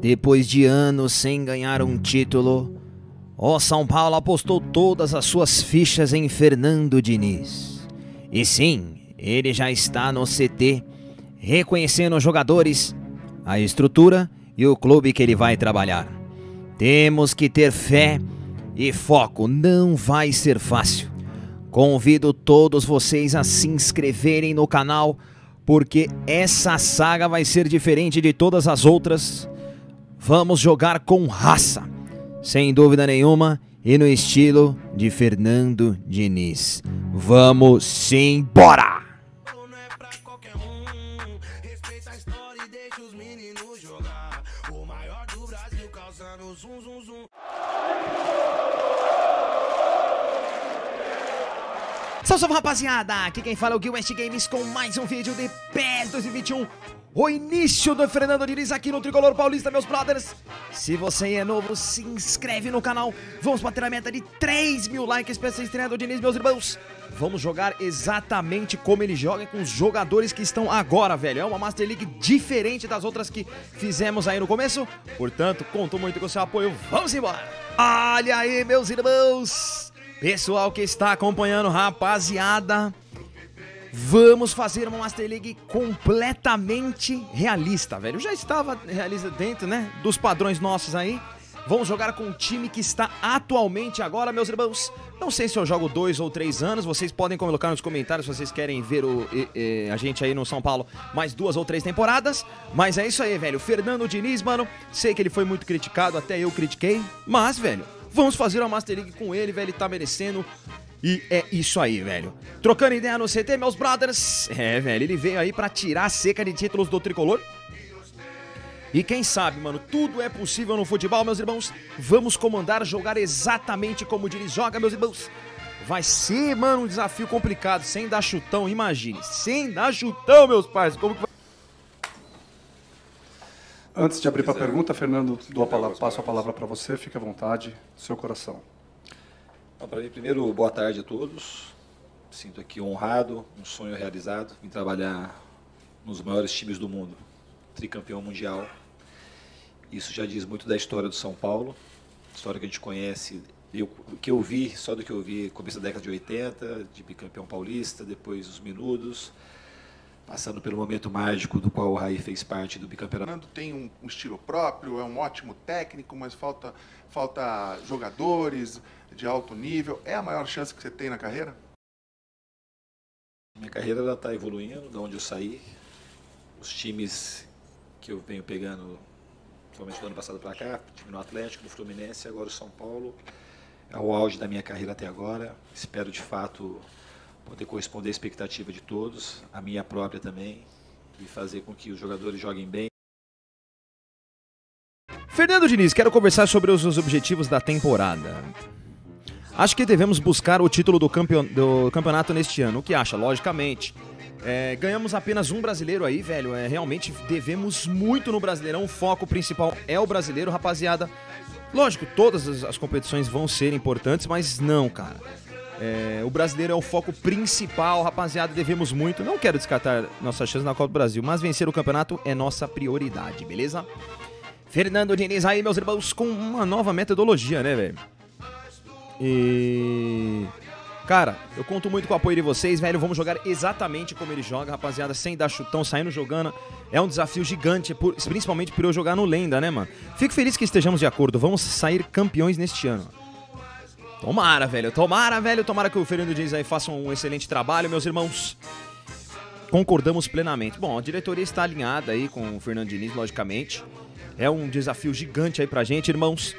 Depois de anos sem ganhar um título, o São Paulo apostou todas as suas fichas em Fernando Diniz. E sim, ele já está no CT, reconhecendo os jogadores, a estrutura e o clube que ele vai trabalhar. Temos que ter fé e foco, não vai ser fácil. Convido todos vocês a se inscreverem no canal, porque essa saga vai ser diferente de todas as outras Vamos jogar com raça, sem dúvida nenhuma, e no estilo de Fernando Diniz. Vamos embora! Salve, rapaziada! Aqui quem fala é o Gil West Games com mais um vídeo de PES 2021 o início do Fernando Diniz aqui no Tricolor Paulista, meus brothers. Se você é novo, se inscreve no canal. Vamos bater a meta de 3 mil likes para essa estreia do Diniz, meus irmãos. Vamos jogar exatamente como ele joga com os jogadores que estão agora, velho. É uma Master League diferente das outras que fizemos aí no começo. Portanto, conto muito com o seu apoio. Vamos embora! Olha aí, meus irmãos! Pessoal que está acompanhando, rapaziada. Vamos fazer uma Master League completamente realista, velho. já estava realista dentro, né? Dos padrões nossos aí. Vamos jogar com o time que está atualmente agora, meus irmãos. Não sei se eu jogo dois ou três anos. Vocês podem colocar nos comentários se vocês querem ver o, e, e, a gente aí no São Paulo mais duas ou três temporadas. Mas é isso aí, velho. Fernando Diniz, mano. Sei que ele foi muito criticado, até eu critiquei. Mas, velho, vamos fazer uma Master League com ele, velho. Ele tá merecendo. E é isso aí, velho. Trocando ideia no CT, meus brothers. É, velho, ele veio aí para tirar a seca de títulos do tricolor. E quem sabe, mano, tudo é possível no futebol, meus irmãos. Vamos comandar, jogar exatamente como o Dini joga, meus irmãos. Vai ser, mano, um desafio complicado, sem dar chutão, imagine. Sem dar chutão, meus pais. Como que vai... Antes de abrir para pergunta, Fernando, dou a palavra, passo a palavra para você. Fique à vontade, seu coração. Então, mim, primeiro, boa tarde a todos. Sinto aqui honrado, um sonho realizado, em trabalhar nos maiores times do mundo, tricampeão mundial. Isso já diz muito da história do São Paulo, história que a gente conhece, eu, que eu vi, só do que eu vi, começo da década de 80, de bicampeão paulista, depois os minutos, passando pelo momento mágico do qual o Raí fez parte do bicampeonato. Fernando tem um, um, estilo próprio, é um ótimo técnico, mas falta, falta jogadores de alto nível. É a maior chance que você tem na carreira? Minha carreira está evoluindo, de onde eu saí. Os times que eu venho pegando, principalmente do ano passado para cá, time no Atlético, no Fluminense, agora o São Paulo. É o auge da minha carreira até agora. Espero de fato poder corresponder à expectativa de todos, a minha própria também, e fazer com que os jogadores joguem bem. Fernando Diniz, quero conversar sobre os objetivos da temporada. Acho que devemos buscar o título do, campeon do campeonato neste ano. O que acha? Logicamente. É, ganhamos apenas um brasileiro aí, velho. É, realmente devemos muito no Brasileirão. O foco principal é o brasileiro, rapaziada. Lógico, todas as, as competições vão ser importantes, mas não, cara. É, o brasileiro é o foco principal, rapaziada. Devemos muito. Não quero descartar nossa chance na Copa do Brasil, mas vencer o campeonato é nossa prioridade, beleza? Fernando Diniz aí, meus irmãos, com uma nova metodologia, né, velho? E. Cara, eu conto muito com o apoio de vocês, velho. Vamos jogar exatamente como ele joga, rapaziada, sem dar chutão, saindo jogando. É um desafio gigante, principalmente por eu jogar no Lenda, né, mano? Fico feliz que estejamos de acordo. Vamos sair campeões neste ano. Tomara, velho. Tomara, velho. Tomara que o Fernando Diniz aí faça um excelente trabalho, meus irmãos. Concordamos plenamente. Bom, a diretoria está alinhada aí com o Fernando Diniz, logicamente. É um desafio gigante aí pra gente, irmãos.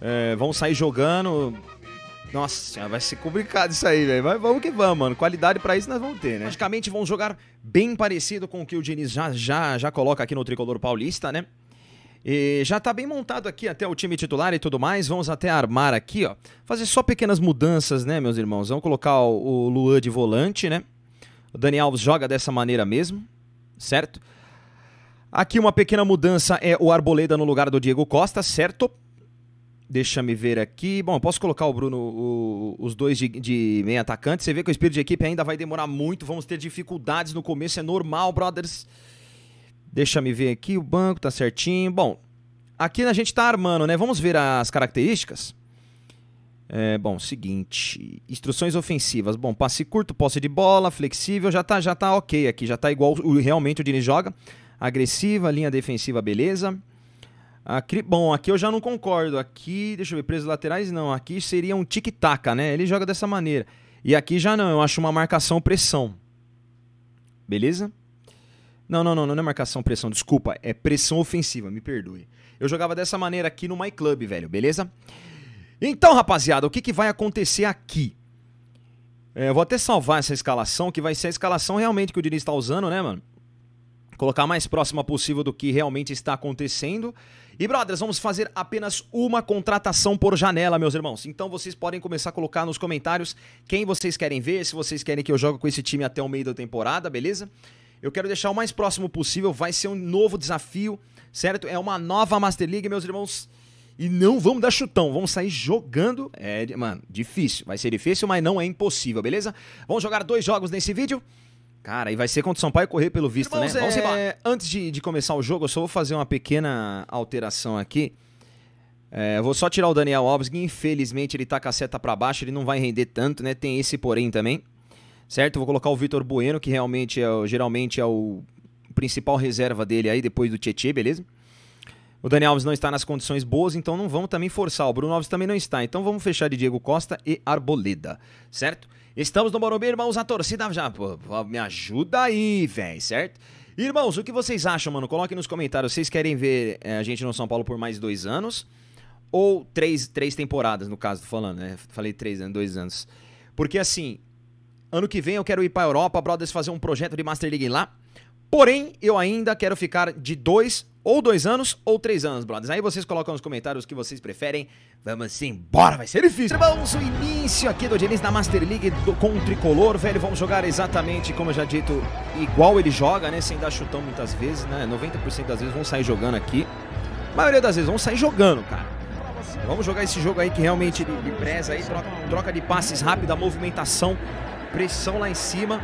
É, vamos sair jogando. Nossa, vai ser complicado isso aí, velho. Mas vamos que vamos, mano. Qualidade para isso nós vamos ter, né? Logicamente vão jogar bem parecido com o que o Diniz já, já, já coloca aqui no Tricolor Paulista, né? E já está bem montado aqui até o time titular e tudo mais. Vamos até armar aqui, ó. Fazer só pequenas mudanças, né, meus irmãos? Vamos colocar o, Luan de volante, né? O Dani Alves joga dessa maneira mesmo, certo? Aqui uma pequena mudança é o Arboleda no lugar do Diego Costa, certo? Deixa-me ver aqui. Bom, eu posso colocar o Bruno, o, os dois de, de meio atacante. Você vê que o espírito de equipe ainda vai demorar muito. Vamos ter dificuldades no começo, é normal, brothers. Deixa me ver aqui, o banco tá certinho. Bom, aqui a gente tá armando, né? Vamos ver as características. É, bom, seguinte, instruções ofensivas. Bom, passe curto, posse de bola, flexível, já tá, já tá ok aqui, já tá igual o, realmente o Dini joga. Agressiva, linha defensiva, beleza. Aqui, bom, aqui eu já não concordo. Aqui, deixa eu ver, presos laterais não. Aqui seria um tic-tac, né? Ele joga dessa maneira. E aqui já não, eu acho uma marcação pressão. Beleza? Não, não, não, não é marcação pressão, desculpa, é pressão ofensiva, me perdoe. Eu jogava dessa maneira aqui no My Club, velho, beleza? Então, rapaziada, o que, que vai acontecer aqui? É, eu vou até salvar essa escalação, que vai ser a escalação realmente que o Diniz está usando, né, mano? Colocar mais próxima possível do que realmente está acontecendo. E, brothers, vamos fazer apenas uma contratação por janela, meus irmãos. Então vocês podem começar a colocar nos comentários quem vocês querem ver, se vocês querem que eu jogue com esse time até o meio da temporada, beleza? Eu quero deixar o mais próximo possível, vai ser um novo desafio, certo? É uma nova Master League, meus irmãos. E não vamos dar chutão, vamos sair jogando. É, mano, difícil. Vai ser difícil, mas não é impossível, beleza? Vamos jogar dois jogos nesse vídeo. Cara, e vai ser contra o São Paulo correr pelo visto, né? irmãos, né? Vamos é... Antes de, de começar o jogo, eu só vou fazer uma pequena alteração aqui. É, vou só tirar o Daniel Alves, que infelizmente ele tá com a seta pra baixo, ele não vai render tanto, né? Tem esse porém também certo? Vou colocar o Vitor Bueno, que realmente é, geralmente é o principal reserva dele aí depois do Tietchan, beleza? O Dani Alves não está nas condições boas, então não vamos também forçar. O Bruno Alves também não está. Então vamos fechar de Diego Costa e Arboleda, certo? Estamos no Morumbi, irmãos. A torcida já pô, me ajuda aí, velho, certo? Irmãos, o que vocês acham, mano? Coloquem nos comentários. Vocês querem ver é, a gente no São Paulo por mais dois anos? Ou três, três temporadas, no caso, falando, né? Falei três anos, né? dois anos. Porque assim, Ano que vem eu quero ir pra Europa, Brothers, fazer um projeto de Master League lá. Porém, eu ainda quero ficar de dois, ou dois anos, ou três anos, brothers. Aí vocês colocam nos comentários o que vocês preferem. Vamos embora, vai ser difícil. Vamos o início aqui do Diniz da Master League do, com o Tricolor, velho. Vamos jogar exatamente, como eu já dito, igual ele joga, né? Sem dar chutão muitas vezes, né? 90% das vezes vão sair jogando aqui. A maioria das vezes vão sair jogando, cara. Vamos jogar esse jogo aí que realmente de preza aí, troca, troca de passes rápida, movimentação pressão lá em cima.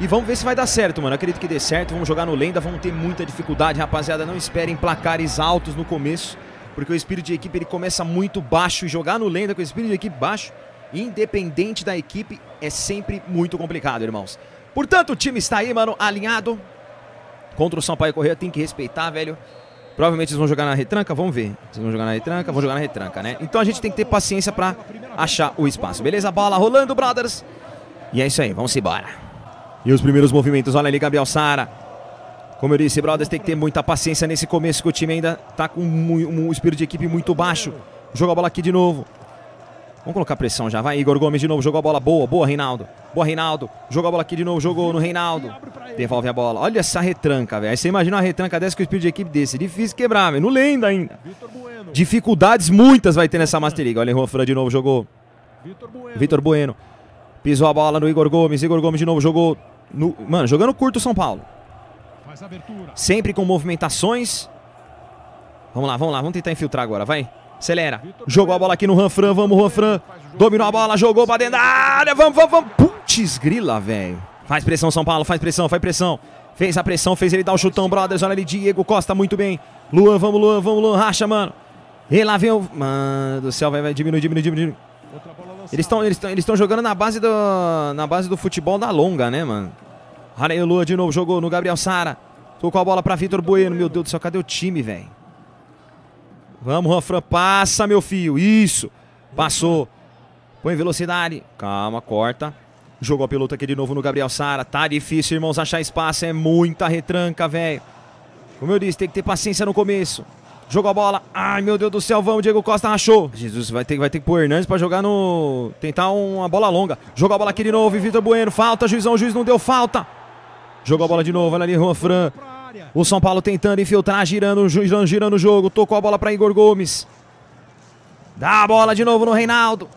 E vamos ver se vai dar certo, mano. Acredito que dê certo. Vamos jogar no Lenda, vamos ter muita dificuldade, rapaziada. Não esperem placares altos no começo, porque o espírito de equipe ele começa muito baixo. E jogar no Lenda com o espírito de equipe baixo, independente da equipe, é sempre muito complicado, irmãos. Portanto, o time está aí, mano, alinhado. Contra o Sampaio Correia, tem que respeitar, velho. Provavelmente eles vão jogar na retranca, vamos ver. Vocês vão jogar na retranca, vão jogar na retranca, né? Então a gente tem que ter paciência para achar o espaço. Beleza? Bola rolando, brothers. E é isso aí, vamos embora. E os primeiros movimentos, olha ali, Gabriel Sara. Como eu disse, Brothers tem que ter muita paciência nesse começo, que o time ainda está com um, um espírito de equipe muito baixo. Jogou a bola aqui de novo. Vamos colocar pressão já, vai Igor Gomes de novo, jogou a bola, boa, boa Reinaldo. Boa Reinaldo, jogou a bola aqui de novo, jogou no Reinaldo. Devolve a bola, olha essa retranca, velho. Aí você imagina uma retranca dessa com o espírito de equipe desse. Difícil quebrar, velho, no lenda ainda. Dificuldades muitas vai ter nessa Master League. Olha, Juan Fran de novo, jogou. Vitor Bueno. Pisou a bola no Igor Gomes. Igor Gomes de novo jogou. No, mano, jogando curto o São Paulo. Sempre com movimentações. Vamos lá, vamos lá, vamos tentar infiltrar agora, vai. Acelera. Jogou a bola aqui no Ranfran, vamos, Ranfran. Dominou a bola, jogou pra dentro da área. Vamos, vamos, vamos. Putz, grila, velho. Faz pressão, São Paulo, faz pressão, faz pressão. Fez a pressão, fez ele dar o chutão, brothers. Olha ali, Diego Costa, muito bem. Luan, vamos, Luan, vamos, Luan. Racha, mano. E lá vem o. Mano do céu, vai, vai, diminui, diminui, diminui. Eles estão eles eles jogando na base, do, na base do futebol da longa, né, mano? Raneio Lua de novo, jogou no Gabriel Sara. Tocou a bola para Vitor Bueno. Meu Deus do céu, cadê o time, velho? Vamos, Ranfran, passa, meu filho. Isso. Passou. Põe velocidade. Calma, corta. Jogou a pelota aqui de novo no Gabriel Sara. Tá difícil, irmãos, achar espaço. É muita retranca, velho. Como eu disse, tem que ter paciência no começo. Jogou a bola. Ai, meu Deus do céu, vamos. Diego Costa achou. Jesus, vai ter, vai ter que pôr Hernandes pra jogar no. Tentar uma bola longa. Jogou a bola aqui de novo. Vitor Bueno. Falta, juizão. O juiz não deu falta. Jogou a bola de novo. Olha ali, Juan Fran. O São Paulo tentando infiltrar, girando, girando, girando o jogo. Tocou a bola para Igor Gomes. Dá a bola de novo no Reinaldo.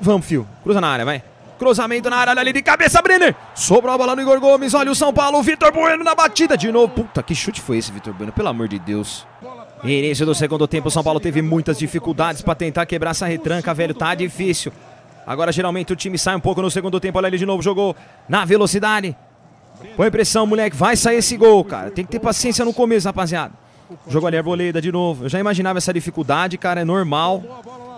Vamos, fio. Cruza na área, vai. Cruzamento na área, olha ali de cabeça, Brenner. Sobrou a bola no Igor Gomes. Olha o São Paulo, Vitor Bueno na batida. De novo. Puta, que chute foi esse, Vitor Bueno? Pelo amor de Deus. Início do segundo tempo, São Paulo teve muitas dificuldades para tentar quebrar essa retranca, velho. Tá difícil. Agora geralmente o time sai um pouco no segundo tempo. Olha ele de novo, jogou na velocidade. Põe pressão, moleque. Vai sair esse gol, cara. Tem que ter paciência no começo, rapaziada. Jogou ali a arboleda de novo. Eu já imaginava essa dificuldade, cara. É normal.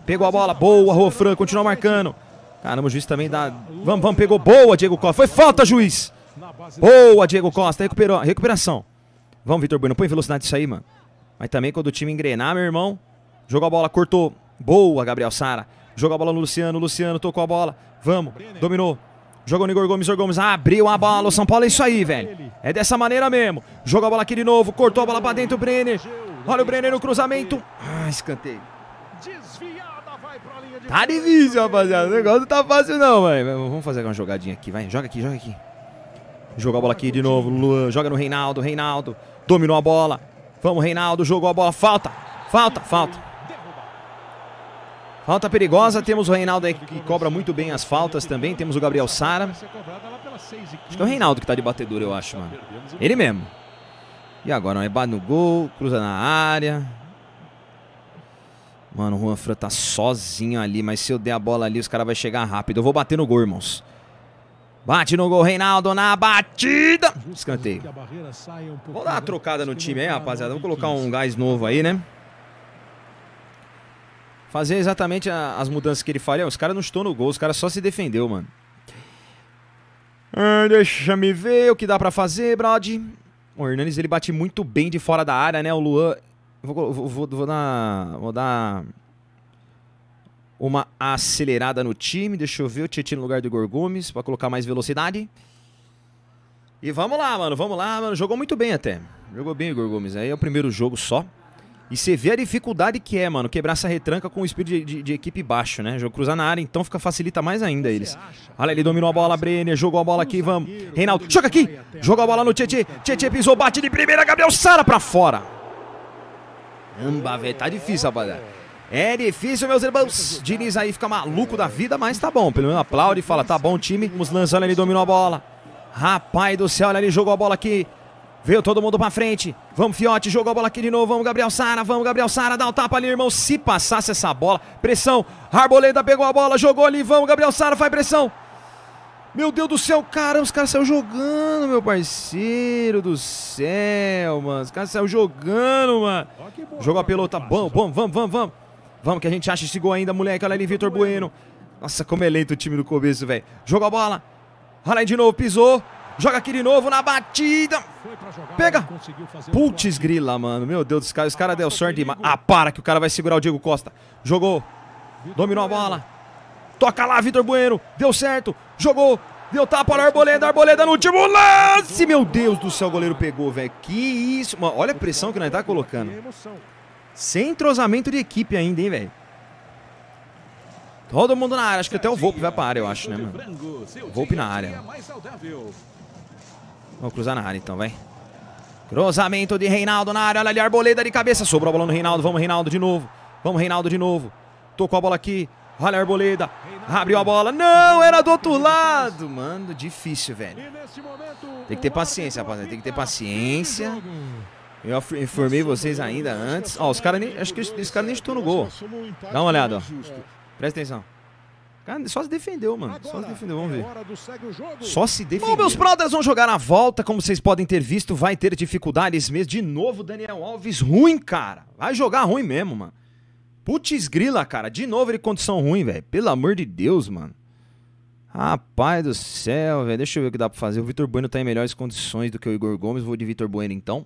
Pegou a bola. Boa, Rofran. Continua marcando. Caramba, o juiz também dá. Vamos, vamos. Pegou. Boa, Diego Costa. Foi falta, juiz. Boa, Diego Costa. Recuperou. Recuperação. Vamos, Vitor Bueno. Põe velocidade isso aí, mano. Mas também quando o time engrenar, meu irmão, jogou a bola, cortou. Boa, Gabriel Sara. Jogou a bola no Luciano, Luciano tocou a bola. Vamos, dominou. Jogou no Igor Gomes, Igor Gomes abriu a bola. O São Paulo é isso aí, velho. É dessa maneira mesmo. Jogou a bola aqui de novo, cortou a bola para dentro o Brenner. Olha o Brenner no cruzamento. Ah, escanteio. Tá difícil, rapaziada. O negócio não tá fácil não, velho. Vamos fazer uma jogadinha aqui, vai. Joga aqui, joga aqui. Jogou a bola aqui de novo. Luan joga no Reinaldo, Reinaldo. Dominou a bola. Vamos, Reinaldo, jogou a bola, falta, falta, falta. Falta perigosa, temos o Reinaldo aí que cobra muito bem as faltas também, temos o Gabriel Sara. Acho que é o Reinaldo que tá de batedor, eu acho, mano. Ele mesmo. E agora, é bate no gol, cruza na área. Mano, o Juan Fran tá sozinho ali, mas se eu der a bola ali, os caras vão chegar rápido. Eu vou bater no gol, irmãos. Bate no gol, Reinaldo, na batida. Escanteio. Vou dar uma trocada no time aí, tá rapaziada. Vou colocar um gás novo aí, né? Fazer exatamente as mudanças que ele faria. Os caras não estão no gol, os caras só se defendeu, mano. Ah, deixa me ver o que dá pra fazer, Brody. O Hernanes, ele bate muito bem de fora da área, né? O Luan... Vou, vou, vou, vou dar... Vou dar uma acelerada no time. Deixa eu ver o Tietchan no lugar do Igor Gomes para colocar mais velocidade. E vamos lá, mano, vamos lá, mano. Jogou muito bem até. Jogou bem o Igor Gomes. Aí é o primeiro jogo só. E você vê a dificuldade que é, mano, quebrar essa retranca com o espírito de, de, de equipe baixo, né? Jogo cruzar na área, então fica facilita mais ainda eles. Olha, ele dominou a bola, Brenner, jogou a bola aqui, vamos. Reinaldo, joga aqui! Jogou a bola no Tietchan. Tietchan pisou, bate de primeira, Gabriel Sara pra fora. Amba, velho, tá difícil, rapaziada. É difícil, meus irmãos. Diniz aí fica maluco da vida, mas tá bom. Pelo menos aplaude e fala, tá bom, time. Vamos lançando, ali, dominou a bola. Rapaz do céu, olha, ali, jogou a bola aqui. Veio todo mundo pra frente. Vamos, Fiote, jogou a bola aqui de novo. Vamos, Gabriel Sara, vamos, Gabriel Sara, dá o um tapa ali, irmão. Se passasse essa bola, pressão. Arboleda pegou a bola, jogou ali, vamos, Gabriel Sara, faz pressão. Meu Deus do céu, caramba, os caras saíram jogando, meu parceiro do céu, mano. Os caras saíram jogando, mano. Jogou a pelota, bom, bom, vamos, vamos, vamos. Vamos que a gente acha esse gol ainda, moleque. Olha ali, Vitor Bueno. Nossa, como é lento o time do começo, velho. Jogou a bola. Olha aí de novo, pisou. Joga aqui de novo na batida. Pega. Putz grila, mano. Meu Deus dos céu. Os caras deu sorte Ah, para que o cara vai segurar o Diego Costa. Jogou. Dominou a bola. Toca lá, Vitor Bueno. Deu certo. Jogou. Deu tapa na Arboleda, Arboleda no último lance. Meu Deus do céu, o goleiro pegou, velho. Que isso. Mano, olha a pressão que nós tá colocando. Sem entrosamento de equipe ainda, hein, velho? Todo mundo na área. Acho que até o Volpe vai pra área, eu acho, né, mano? Volpe na área. Vamos cruzar na área, então, vai. Cruzamento de Reinaldo na área. Olha ali, Arboleda de cabeça. Sobrou a bola no Reinaldo. Vamos, Reinaldo, de novo. Vamos, Reinaldo, de novo. Tocou a bola aqui. Olha a Arboleda. Abriu a bola. Não, era do outro lado. Mano, difícil, velho. Tem que ter paciência, rapaziada. Tem que ter paciência. Eu informei vocês ainda antes. Ó, os caras nem. Acho que esse cara nem chutou no gol. Dá uma olhada, ó. Presta atenção. Cara, só se defendeu, mano. Só se defendeu, vamos é ver. Só se defendeu. Bom, meus brothers vão jogar na volta. Como vocês podem ter visto, vai ter dificuldades mesmo. De novo, Daniel Alves ruim, cara. Vai jogar ruim mesmo, mano. Putz grila, cara. De novo ele condição ruim, velho. Pelo amor de Deus, mano. Rapaz do céu, velho. Deixa eu ver o que dá pra fazer. O Vitor Bueno tá em melhores condições do que o Igor Gomes. Vou de Vitor Bueno, então.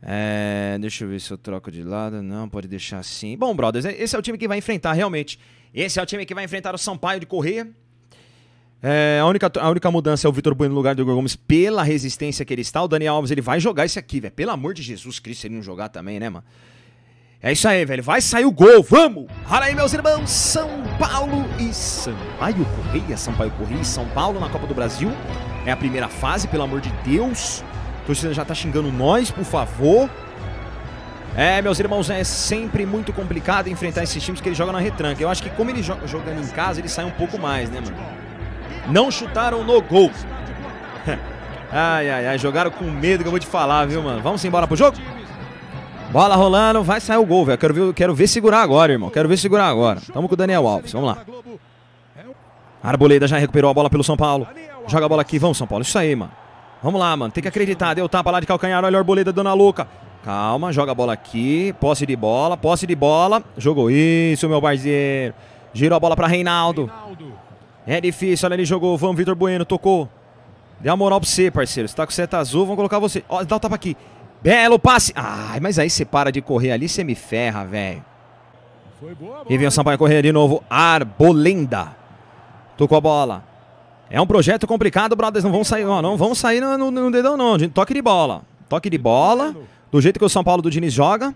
É, deixa eu ver se eu troco de lado. Não, pode deixar assim. Bom, brothers, é, esse é o time que vai enfrentar, realmente. Esse é o time que vai enfrentar o Sampaio de Correia. É, a, única, a única mudança é o Vitor Bueno no lugar do Igor Gomes pela resistência que ele está. O Daniel Alves ele vai jogar esse aqui, velho. Pelo amor de Jesus Cristo, ele não jogar também, né, mano? É isso aí, velho. Vai sair o gol, vamos! Olha aí, meus irmãos, São Paulo e Sampaio Correia. Sampaio Correia e São Paulo na Copa do Brasil. É a primeira fase, pelo amor de Deus torcida já está xingando nós, por favor. É, meus irmãos, é sempre muito complicado enfrentar esses times que ele joga na retranca. Eu acho que como ele joga jogando em casa, ele sai um pouco mais, né, mano? Não chutaram no gol. ai, ai, ai, jogaram com medo que eu vou te falar, viu, mano? Vamos embora pro jogo? Bola rolando, vai sair o gol, velho. Quero ver, quero ver segurar agora, irmão. Quero ver segurar agora. Tamo com o Daniel Alves, vamos lá. Arboleda já recuperou a bola pelo São Paulo. Joga a bola aqui, vamos, São Paulo. Isso aí, mano. Vamos lá, mano. Tem que acreditar. Deu tapa lá de calcanhar. Olha a arboleda, Dona Luca. Calma, joga a bola aqui. Posse de bola, posse de bola. Jogou isso, meu parceiro. Girou a bola para Reinaldo. Reinaldo. É difícil, olha ele jogou. Vamos, Vitor Bueno, tocou. Deu a moral pra você, parceiro. Você tá com seta azul, vamos colocar você. Ó, dá o tapa aqui. Belo passe. Ai, mas aí você para de correr ali, você me ferra, velho. E vem o Sampaio correr de novo. Arbolenda. Tocou a bola. É um projeto complicado, brothers. Não vão sair, não, vão sair no, no, no dedão, não. Toque de bola. Toque de bola. Do jeito que o São Paulo do Diniz joga.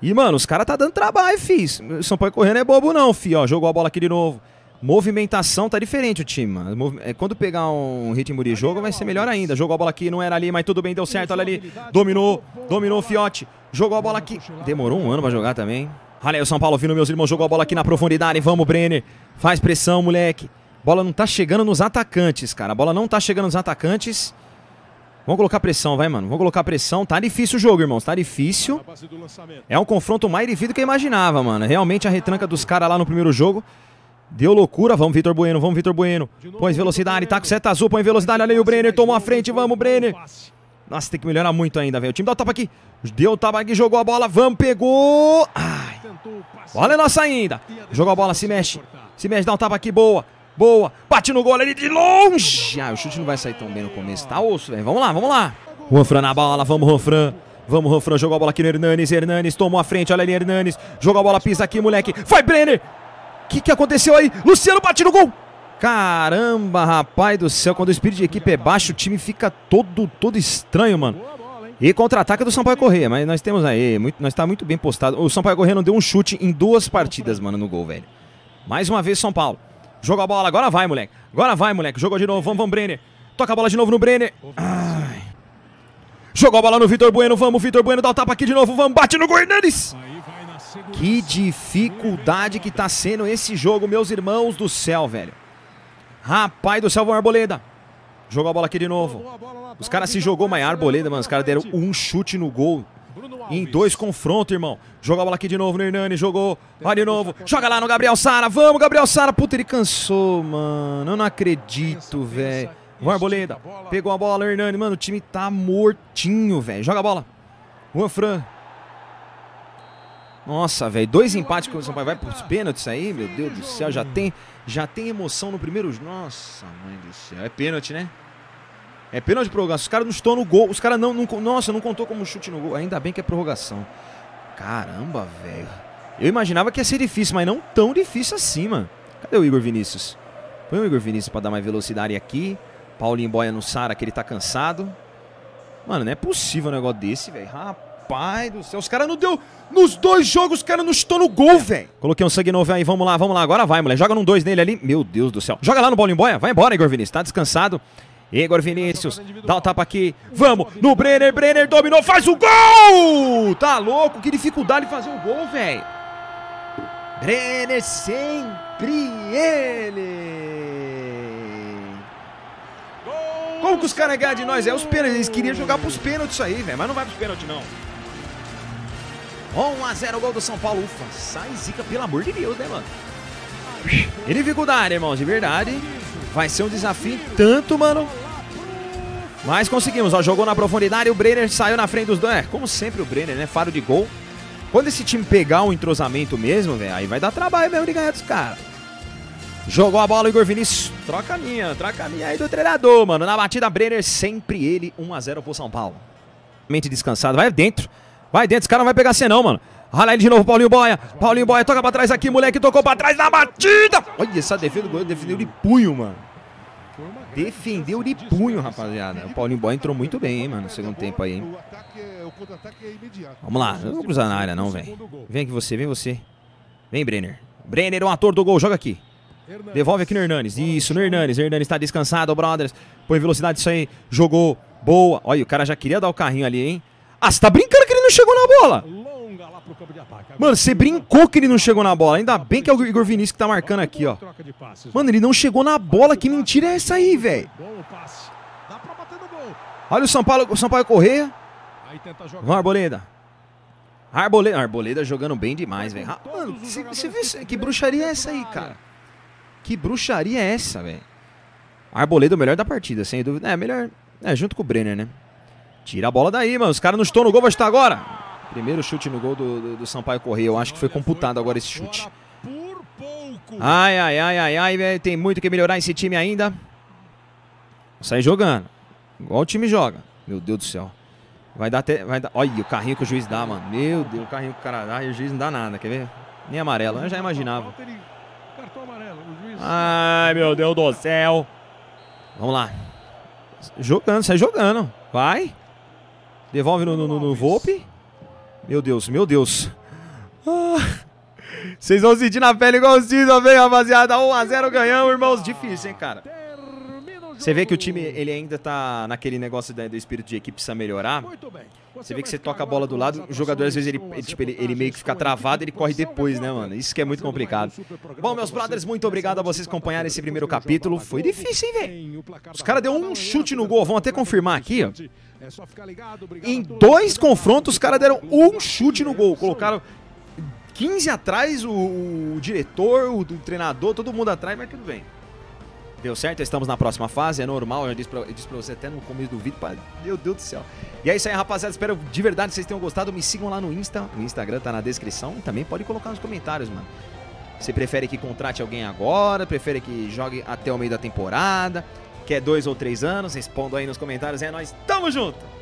E, mano, os caras tá dando trabalho, fiz. O São Paulo correndo é bobo, não, fi. Ó, jogou a bola aqui de novo. Movimentação tá diferente o time, mano. É, quando pegar um ritmo de jogo é vai ser melhor ainda. Jogou a bola aqui, não era ali, mas tudo bem, deu certo. Olha ali, dominou, dominou o Fiote. Jogou a bola aqui. Demorou um ano pra jogar também. Olha aí o São Paulo vindo, meus irmãos. Jogou a bola aqui na profundidade. Vamos, Brenner. Faz pressão, moleque bola não tá chegando nos atacantes, cara. A bola não tá chegando nos atacantes. Vamos colocar pressão, vai, mano. Vamos colocar pressão. Tá difícil o jogo, irmãos. Tá difícil. É um confronto mais difícil do que eu imaginava, mano. Realmente a retranca dos caras lá no primeiro jogo. Deu loucura. Vamos, Vitor Bueno. Vamos, Vitor Bueno. Põe velocidade. Tá com seta azul. Põe velocidade. Olha aí o Brenner. Tomou a frente. Vamos, Brenner. Nossa, tem que melhorar muito ainda, velho. O time dá o tapa aqui. Deu o tapa aqui. Jogou a bola. Vamos, pegou. Ai. Olha a nossa ainda. Jogou a bola. Se mexe. Se mexe. Dá um tapa aqui. Boa. Boa. Bate no gol ali de longe. Ah, o chute não vai sair tão bem no começo. Tá osso, velho. Vamos lá, vamos lá. Juanfran na bola. Vamos, Juanfran. Vamos, Juanfran. Jogou a bola aqui no Hernanes. Hernanes tomou a frente. Olha ali, Hernanes. Jogou a bola, pisa aqui, moleque. Vai, Brenner. O que, que aconteceu aí? Luciano bate no gol. Caramba, rapaz do céu. Quando o espírito de equipe é baixo, o time fica todo, todo estranho, mano. E contra-ataque do Sampaio Correia, mas nós temos aí, muito, nós está muito bem postado. O Sampaio Correia não deu um chute em duas partidas, mano, no gol, velho. Mais uma vez, São Paulo. Jogou a bola, agora vai, moleque. Agora vai, moleque. Jogou de novo, vamos, vamos, Brenner. Toca a bola de novo no Brenner. Ai. Jogou a bola no Vitor Bueno, vamos, Vitor Bueno, dá o tapa aqui de novo, vamos, bate no gol, Hernandes. Que dificuldade que tá sendo esse jogo, meus irmãos do céu, velho. Rapaz do céu, vamos, Arboleda. Jogou a bola aqui de novo. Os caras se jogou, mas Arboleda, mano, os caras deram um chute no gol em dois confrontos, irmão. Joga a bola aqui de novo no Hernani, jogou. Vai de novo. Joga lá no Gabriel Sara. Vamos, Gabriel Sara. Puta, ele cansou, mano. Eu não acredito, velho. Vai, Arboleda. Pegou a bola, Hernani. Mano, o time tá mortinho, velho. Joga a bola. Juan Fran. Nossa, velho. Dois empates com o São Paulo. Vai pros pênaltis aí, meu Deus do céu. Já tem, já tem emoção no primeiro. Nossa, mãe do céu. É pênalti, né? É pênalti de prorrogação. Os caras não estão no gol. Os caras não, não. Nossa, não contou como chute no gol. Ainda bem que é prorrogação. Caramba, velho. Eu imaginava que ia ser difícil, mas não tão difícil assim, mano. Cadê o Igor Vinícius? Põe o Igor Vinícius pra dar mais velocidade aqui. Paulinho boia no Sara, que ele tá cansado. Mano, não é possível um negócio desse, velho. Rapaz do céu. Os caras não deu. Nos dois jogos, os caras não estão no gol, é. velho. Coloquei um sangue novo aí. Vamos lá, vamos lá. Agora vai, moleque. Joga num dois nele ali. Meu Deus do céu. Joga lá no Paulinho boia. Vai embora, Igor Vinícius. Tá descansado. Igor Vinícius, tá dá o um tapa aqui. Vamos, no Brenner, Brenner dominou, faz o gol! Tá louco, que dificuldade fazer o um gol, velho. Brenner sempre ele. Como que os caras ganham de nós? É os pênaltis, eles queriam jogar pros pênaltis aí, velho, mas não vai pros pênaltis não. 1 a 0 gol do São Paulo. Ufa, sai zica, pelo amor de Deus, né, mano? dificuldade, irmãos, de verdade. Vai ser um desafio tanto, mano. Mas conseguimos, ó. Jogou na profundidade, o Brenner saiu na frente dos dois. É, como sempre o Brenner, né? Faro de gol. Quando esse time pegar o um entrosamento mesmo, velho, aí vai dar trabalho mesmo de ganhar dos caras. Jogou a bola, Igor Vinícius. Troca a linha, troca a linha aí do treinador, mano. Na batida, Brenner, sempre ele. 1x0 pro São Paulo. Mente descansado. Vai dentro. Vai dentro, esse cara não vai pegar você não, mano. Rala ele de novo, Paulinho Boia. Paulinho Boia toca pra trás aqui, moleque. Tocou pra trás na batida. Olha essa defesa do goleiro defendeu de punho, mano defendeu de punho, rapaziada. O Paulinho Boy entrou muito bem, hein, mano, no segundo tempo aí, hein? É- é Vamos lá, não vou cruzar na área não, velho. Vem aqui você, vem você. Vem, Brenner. Brenner, é um ator do gol, joga aqui. Devolve aqui no Hernanes. Isso, no Hernanes. Hernanes tá descansado, brothers. Põe velocidade isso aí. Jogou. Boa. Olha, o cara já queria dar o carrinho ali, hein? Ah, você tá brincando que ele não chegou na bola. Mano, você brincou que ele não chegou na bola. Ainda bem que é o Igor Vinícius que tá marcando aqui, ó. Mano, ele não chegou na bola. Que mentira é essa aí, velho? Olha o São Paulo, o Paulo Correia. Vamos, Arboleda. Arboleda. Arboleda jogando bem demais, velho. Mano, você viu que bruxaria é essa aí, cara? Que bruxaria é essa, velho? Arboleda é o melhor da partida, sem dúvida. É, melhor. É, junto com o Brenner, né? Tira a bola daí, mano. Os caras não estão no gol, vai estar agora. Primeiro chute no gol do, do, do Sampaio Correia. Eu acho que foi computado agora esse chute. Ai, ai, ai, ai, ai. É, tem muito que melhorar esse time ainda. Sai jogando. Igual o time joga. Meu Deus do céu. Vai dar até. Vai dar, olha o carrinho que o juiz dá, mano. Meu Deus, o carrinho que o cara dá e o juiz não dá nada, quer ver? Nem amarelo. Eu já imaginava. Ai, meu Deus do céu. Vamos lá. Jogando, sai jogando. Vai. Devolve no, no, no, no Volpe. Meu Deus, meu Deus. Ah, vocês vão sentir na pele igual o Cisa, vem, rapaziada. 1x0 ganhamos, irmãos. Difícil, hein, cara. Você vê que o time ele ainda está naquele negócio do espírito de equipe precisa melhorar. Você vê que você toca a bola do lado, o jogador às vezes ele, ele, tipo, ele, ele meio que fica travado, ele corre depois, né, mano? Isso que é muito complicado. Bom, meus brothers, muito obrigado a vocês tá acompanharem esse primeiro capítulo. Foi difícil, hein, velho? Os caras deu um chute no gol, Vão até confirmar aqui, ó. Em dois confrontos, os caras deram um chute no gol. Colocaram 15 atrás, o, o diretor, o, o treinador, todo mundo atrás, mas tudo bem. Deu certo, estamos na próxima fase, é normal, eu disse pra, eu disse pra você até no começo do vídeo, pá, meu Deus do céu. E é isso aí, rapaziada, espero de verdade que vocês tenham gostado, me sigam lá no Insta, o Instagram tá na descrição, também pode colocar nos comentários, mano. Você prefere que contrate alguém agora, prefere que jogue até o meio da temporada, quer dois ou três anos, respondo aí nos comentários, é nós tamo junto!